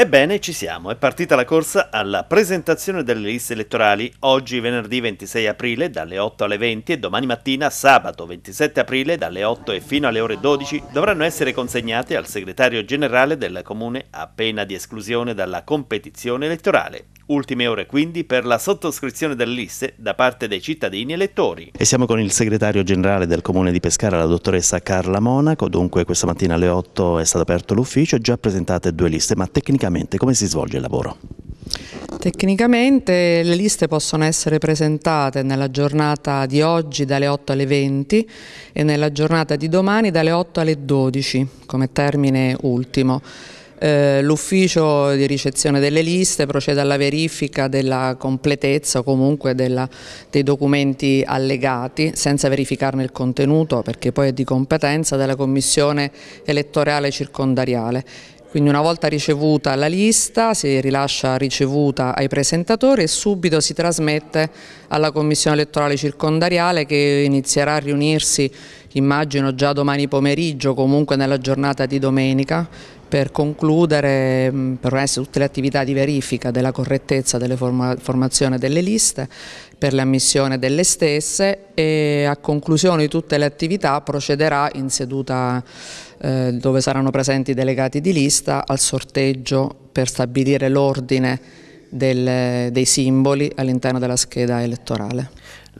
Ebbene, ci siamo, è partita la corsa alla presentazione delle liste elettorali oggi venerdì 26 aprile dalle 8 alle 20 e domani mattina sabato 27 aprile dalle 8 e fino alle ore 12 dovranno essere consegnate al segretario generale del comune appena di esclusione dalla competizione elettorale. Ultime ore quindi per la sottoscrizione delle liste da parte dei cittadini elettori. E siamo con il segretario generale del comune di Pescara, la dottoressa Carla Monaco, dunque questa mattina alle 8 è stato aperto l'ufficio, e già presentate due liste, ma tecnicamente tecnicamente come si svolge il lavoro? Tecnicamente le liste possono essere presentate nella giornata di oggi dalle 8 alle 20 e nella giornata di domani dalle 8 alle 12 come termine ultimo. Eh, L'ufficio di ricezione delle liste procede alla verifica della completezza o comunque della, dei documenti allegati senza verificarne il contenuto perché poi è di competenza della commissione elettorale circondariale quindi una volta ricevuta la lista si rilascia ricevuta ai presentatori e subito si trasmette alla commissione elettorale circondariale che inizierà a riunirsi immagino già domani pomeriggio comunque nella giornata di domenica per concludere mm, per essere tutte le attività di verifica della correttezza della formazione delle liste per l'ammissione delle stesse e a conclusione di tutte le attività procederà in seduta eh, dove saranno presenti i delegati di lista prevista al sorteggio per stabilire l'ordine dei simboli all'interno della scheda elettorale.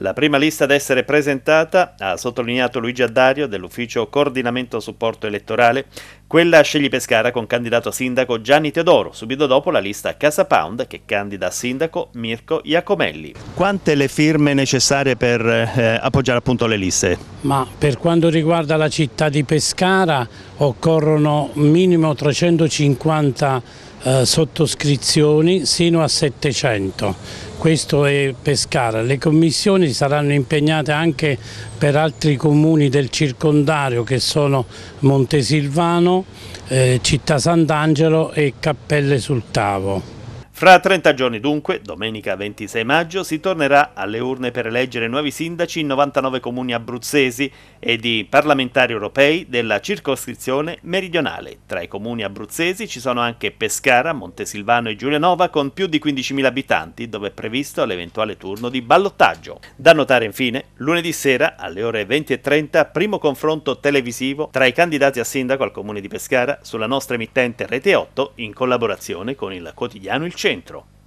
La prima lista ad essere presentata, ha sottolineato Luigi Addario dell'ufficio coordinamento supporto elettorale, quella Scegli Pescara con candidato a sindaco Gianni Teodoro, subito dopo la lista Casa Pound che candida a sindaco Mirko Iacomelli. Quante le firme necessarie per eh, appoggiare appunto le liste? Ma per quanto riguarda la città di Pescara occorrono minimo 350 eh, sottoscrizioni sino a 700 questo è Pescara. Le commissioni saranno impegnate anche per altri comuni del circondario che sono Montesilvano, eh, Città Sant'Angelo e Cappelle sul Tavo. Fra 30 giorni dunque, domenica 26 maggio, si tornerà alle urne per eleggere nuovi sindaci in 99 comuni abruzzesi e di parlamentari europei della circoscrizione meridionale. Tra i comuni abruzzesi ci sono anche Pescara, Montesilvano e Giulianova con più di 15.000 abitanti, dove è previsto l'eventuale turno di ballottaggio. Da notare infine, lunedì sera alle ore 20.30, primo confronto televisivo tra i candidati a sindaco al comune di Pescara sulla nostra emittente Rete 8 in collaborazione con il quotidiano Il Centro centro.